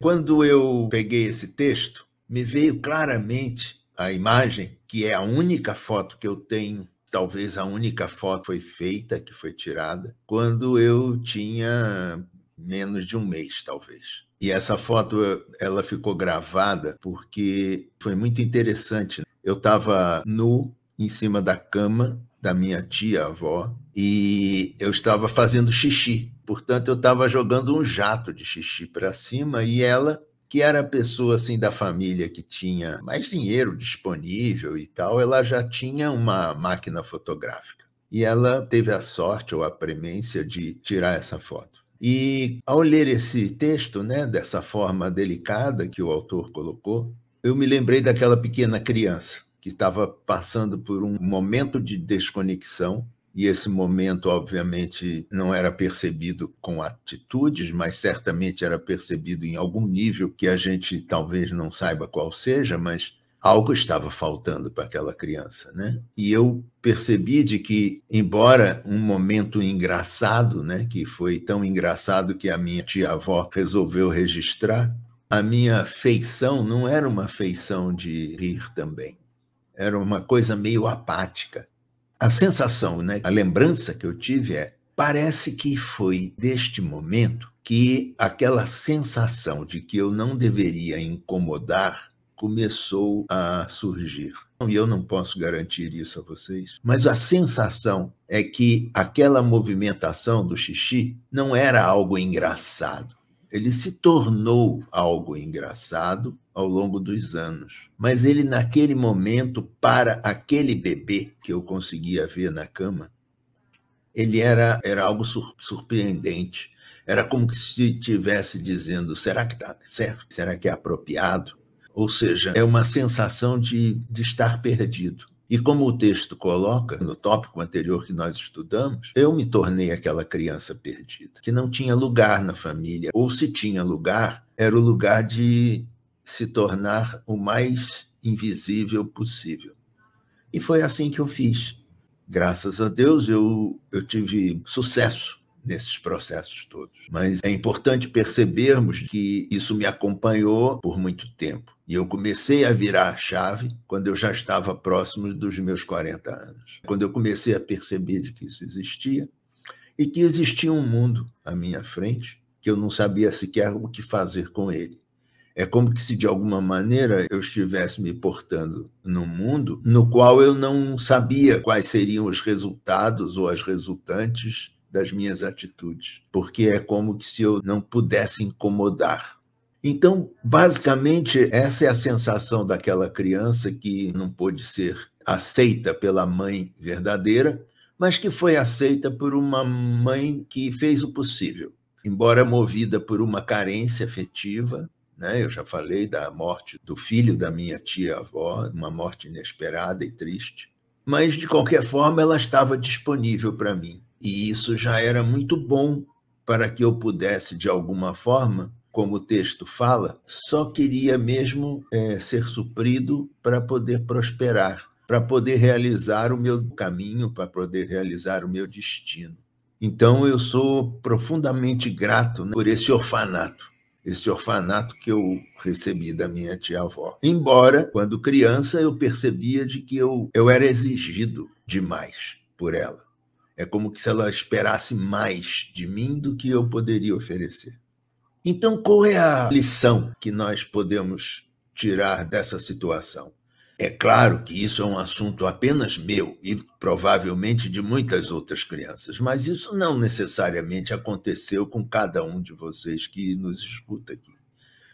Quando eu peguei esse texto, me veio claramente a imagem, que é a única foto que eu tenho, talvez a única foto foi feita, que foi tirada, quando eu tinha menos de um mês, talvez. E essa foto ela ficou gravada porque foi muito interessante. Eu estava nu em cima da cama da minha tia avó e eu estava fazendo xixi Portanto, eu estava jogando um jato de xixi para cima e ela, que era a pessoa assim da família que tinha mais dinheiro disponível e tal, ela já tinha uma máquina fotográfica. E ela teve a sorte ou a premência de tirar essa foto. E ao ler esse texto, né, dessa forma delicada que o autor colocou, eu me lembrei daquela pequena criança que estava passando por um momento de desconexão e esse momento, obviamente, não era percebido com atitudes, mas certamente era percebido em algum nível que a gente talvez não saiba qual seja, mas algo estava faltando para aquela criança, né? E eu percebi de que, embora um momento engraçado, né, que foi tão engraçado que a minha tia-avó resolveu registrar, a minha feição não era uma feição de rir também. Era uma coisa meio apática a sensação, né, a lembrança que eu tive é: parece que foi deste momento que aquela sensação de que eu não deveria incomodar começou a surgir. E eu não posso garantir isso a vocês, mas a sensação é que aquela movimentação do xixi não era algo engraçado. Ele se tornou algo engraçado ao longo dos anos, mas ele, naquele momento, para aquele bebê que eu conseguia ver na cama, ele era, era algo sur surpreendente. Era como se estivesse dizendo: será que está certo? Será que é apropriado? Ou seja, é uma sensação de, de estar perdido. E como o texto coloca, no tópico anterior que nós estudamos, eu me tornei aquela criança perdida, que não tinha lugar na família, ou se tinha lugar, era o lugar de se tornar o mais invisível possível. E foi assim que eu fiz. Graças a Deus eu, eu tive sucesso nesses processos todos. Mas é importante percebermos que isso me acompanhou por muito tempo. E eu comecei a virar a chave quando eu já estava próximo dos meus 40 anos. Quando eu comecei a perceber que isso existia e que existia um mundo à minha frente que eu não sabia sequer o que fazer com ele. É como que se de alguma maneira eu estivesse me portando num mundo no qual eu não sabia quais seriam os resultados ou as resultantes das minhas atitudes, porque é como que se eu não pudesse incomodar então, basicamente, essa é a sensação daquela criança que não pôde ser aceita pela mãe verdadeira, mas que foi aceita por uma mãe que fez o possível, embora movida por uma carência afetiva. Né? Eu já falei da morte do filho da minha tia-avó, uma morte inesperada e triste. Mas, de qualquer forma, ela estava disponível para mim. E isso já era muito bom para que eu pudesse, de alguma forma, como o texto fala, só queria mesmo é, ser suprido para poder prosperar, para poder realizar o meu caminho, para poder realizar o meu destino. Então eu sou profundamente grato né, por esse orfanato, esse orfanato que eu recebi da minha tia-avó. Embora, quando criança, eu percebia de que eu, eu era exigido demais por ela. É como se ela esperasse mais de mim do que eu poderia oferecer. Então, qual é a lição que nós podemos tirar dessa situação? É claro que isso é um assunto apenas meu e provavelmente de muitas outras crianças, mas isso não necessariamente aconteceu com cada um de vocês que nos escuta aqui.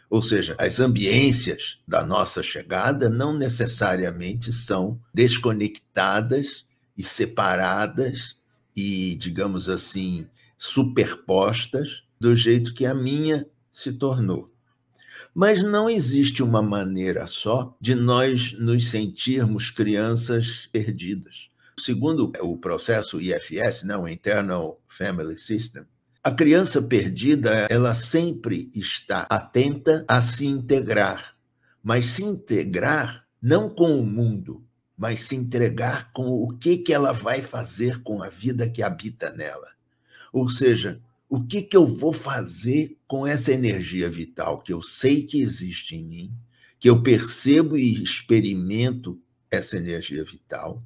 Ou seja, as ambiências da nossa chegada não necessariamente são desconectadas e separadas e, digamos assim, superpostas do jeito que a minha se tornou. Mas não existe uma maneira só de nós nos sentirmos crianças perdidas. Segundo o processo IFS, não, né, Internal Family System, a criança perdida, ela sempre está atenta a se integrar, mas se integrar não com o mundo, mas se entregar com o que que ela vai fazer com a vida que habita nela. Ou seja, o que, que eu vou fazer com essa energia vital que eu sei que existe em mim, que eu percebo e experimento essa energia vital,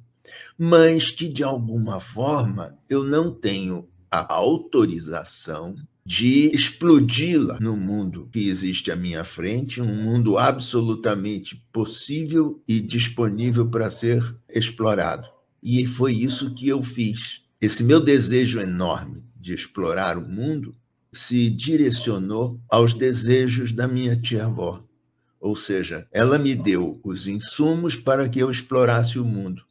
mas que de alguma forma eu não tenho a autorização de explodi-la no mundo que existe à minha frente, um mundo absolutamente possível e disponível para ser explorado. E foi isso que eu fiz. Esse meu desejo enorme de explorar o mundo se direcionou aos desejos da minha tia-avó. Ou seja, ela me deu os insumos para que eu explorasse o mundo.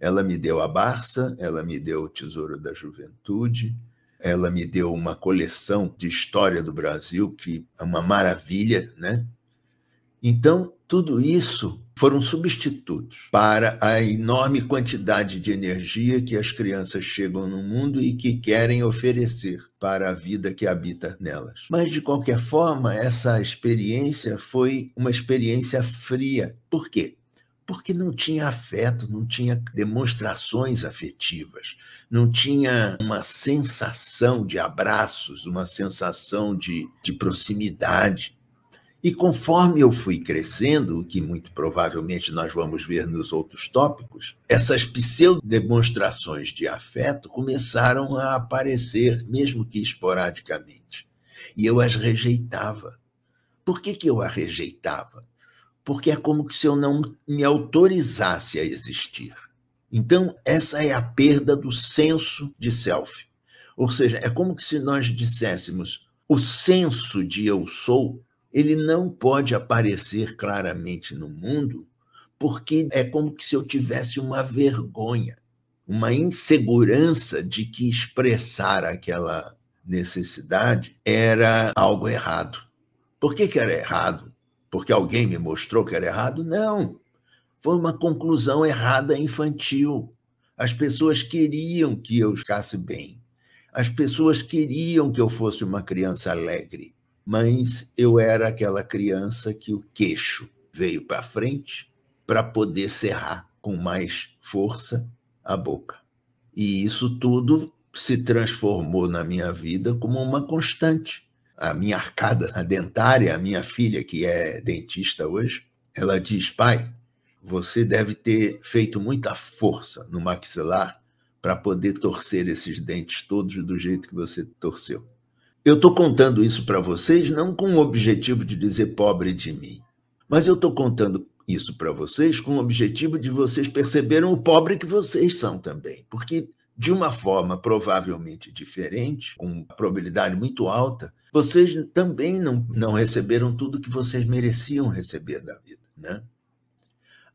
Ela me deu a Barça, ela me deu o Tesouro da Juventude, ela me deu uma coleção de história do Brasil, que é uma maravilha, né? Então, tudo isso foram substitutos para a enorme quantidade de energia que as crianças chegam no mundo e que querem oferecer para a vida que habita nelas. Mas, de qualquer forma, essa experiência foi uma experiência fria. Por quê? porque não tinha afeto, não tinha demonstrações afetivas, não tinha uma sensação de abraços, uma sensação de, de proximidade. E conforme eu fui crescendo, o que muito provavelmente nós vamos ver nos outros tópicos, essas pseudo-demonstrações de afeto começaram a aparecer, mesmo que esporadicamente. E eu as rejeitava. Por que, que eu a rejeitava? Porque é como se eu não me autorizasse a existir. Então, essa é a perda do senso de self. Ou seja, é como se nós disséssemos: o senso de eu sou ele não pode aparecer claramente no mundo, porque é como se eu tivesse uma vergonha, uma insegurança de que expressar aquela necessidade era algo errado. Por que, que era errado? Porque alguém me mostrou que era errado? Não. Foi uma conclusão errada infantil. As pessoas queriam que eu ficasse bem. As pessoas queriam que eu fosse uma criança alegre mas eu era aquela criança que o queixo veio para frente para poder cerrar com mais força a boca. E isso tudo se transformou na minha vida como uma constante. A minha arcada dentária, a minha filha, que é dentista hoje, ela diz: pai, você deve ter feito muita força no maxilar para poder torcer esses dentes todos do jeito que você torceu. Eu estou contando isso para vocês não com o objetivo de dizer pobre de mim, mas eu estou contando isso para vocês com o objetivo de vocês perceberam o pobre que vocês são também, porque de uma forma provavelmente diferente, com uma probabilidade muito alta, vocês também não, não receberam tudo que vocês mereciam receber da vida. Né?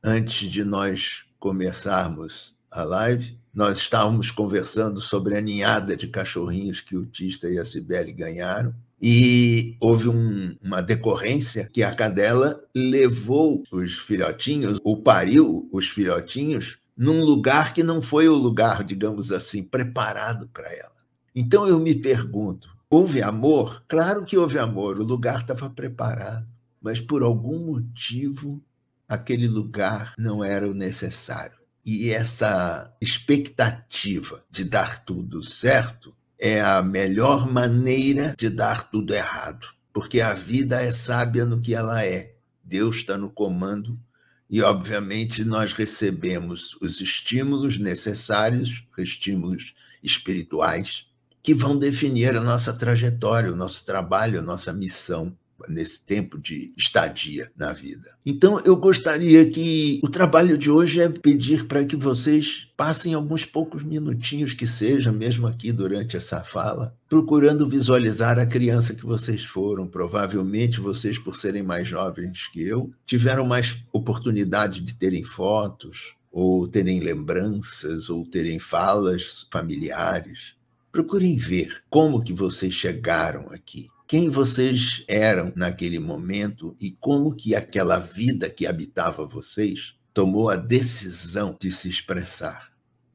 Antes de nós começarmos a live, nós estávamos conversando sobre a ninhada de cachorrinhos que o Tista e a Cibele ganharam. E houve um, uma decorrência que a cadela levou os filhotinhos, ou pariu os filhotinhos, num lugar que não foi o lugar, digamos assim, preparado para ela. Então eu me pergunto: houve amor? Claro que houve amor, o lugar estava preparado, mas por algum motivo aquele lugar não era o necessário e essa expectativa de dar tudo certo é a melhor maneira de dar tudo errado, porque a vida é sábia no que ela é. Deus está no comando e, obviamente, nós recebemos os estímulos necessários, estímulos espirituais, que vão definir a nossa trajetória, o nosso trabalho, a nossa missão nesse tempo de estadia na vida. Então, eu gostaria que o trabalho de hoje é pedir para que vocês passem alguns poucos minutinhos que seja, mesmo aqui durante essa fala, procurando visualizar a criança que vocês foram. Provavelmente vocês, por serem mais jovens que eu, tiveram mais oportunidade de terem fotos, ou terem lembranças, ou terem falas familiares. Procurem ver como que vocês chegaram aqui quem vocês eram naquele momento e como que aquela vida que habitava vocês tomou a decisão de se expressar.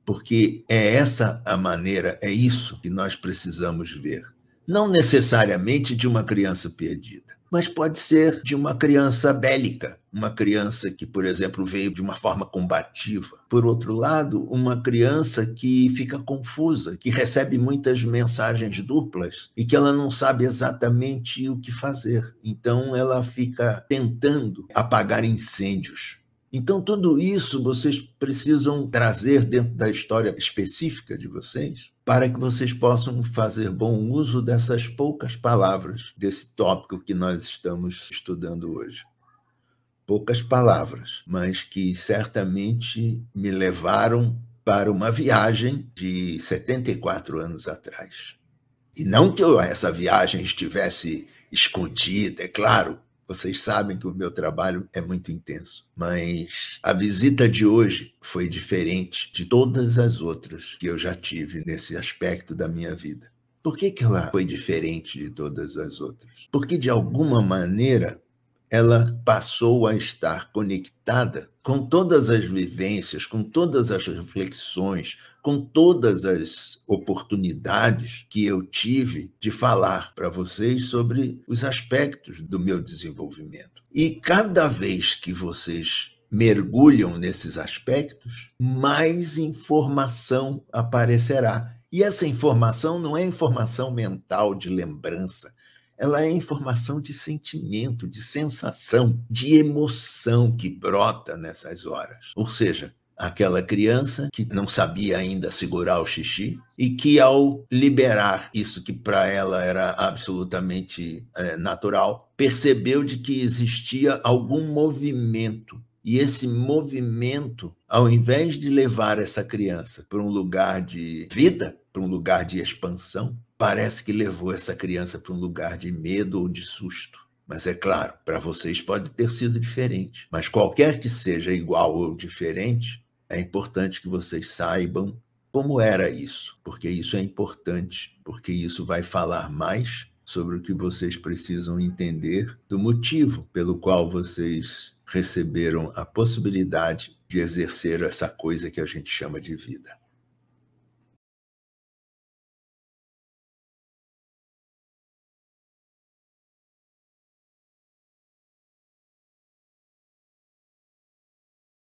Porque é essa a maneira, é isso que nós precisamos ver não necessariamente de uma criança perdida, mas pode ser de uma criança bélica, uma criança que, por exemplo, veio de uma forma combativa. Por outro lado, uma criança que fica confusa, que recebe muitas mensagens duplas e que ela não sabe exatamente o que fazer. Então, ela fica tentando apagar incêndios então, tudo isso vocês precisam trazer dentro da história específica de vocês, para que vocês possam fazer bom uso dessas poucas palavras, desse tópico que nós estamos estudando hoje. Poucas palavras, mas que certamente me levaram para uma viagem de 74 anos atrás. E não que eu, essa viagem estivesse escondida, é claro, vocês sabem que o meu trabalho é muito intenso, mas a visita de hoje foi diferente de todas as outras que eu já tive nesse aspecto da minha vida. Por que, que ela foi diferente de todas as outras? Porque, de alguma maneira, ela passou a estar conectada com todas as vivências, com todas as reflexões, com todas as oportunidades que eu tive de falar para vocês sobre os aspectos do meu desenvolvimento. E cada vez que vocês mergulham nesses aspectos, mais informação aparecerá. E essa informação não é informação mental de lembrança, ela é informação de sentimento, de sensação, de emoção que brota nessas horas. Ou seja, aquela criança que não sabia ainda segurar o xixi e que ao liberar isso que para ela era absolutamente é, natural, percebeu de que existia algum movimento e esse movimento, ao invés de levar essa criança para um lugar de vida, para um lugar de expansão, parece que levou essa criança para um lugar de medo ou de susto. Mas é claro, para vocês pode ter sido diferente. Mas qualquer que seja igual ou diferente, é importante que vocês saibam como era isso, porque isso é importante, porque isso vai falar mais sobre o que vocês precisam entender do motivo pelo qual vocês receberam a possibilidade de exercer essa coisa que a gente chama de vida.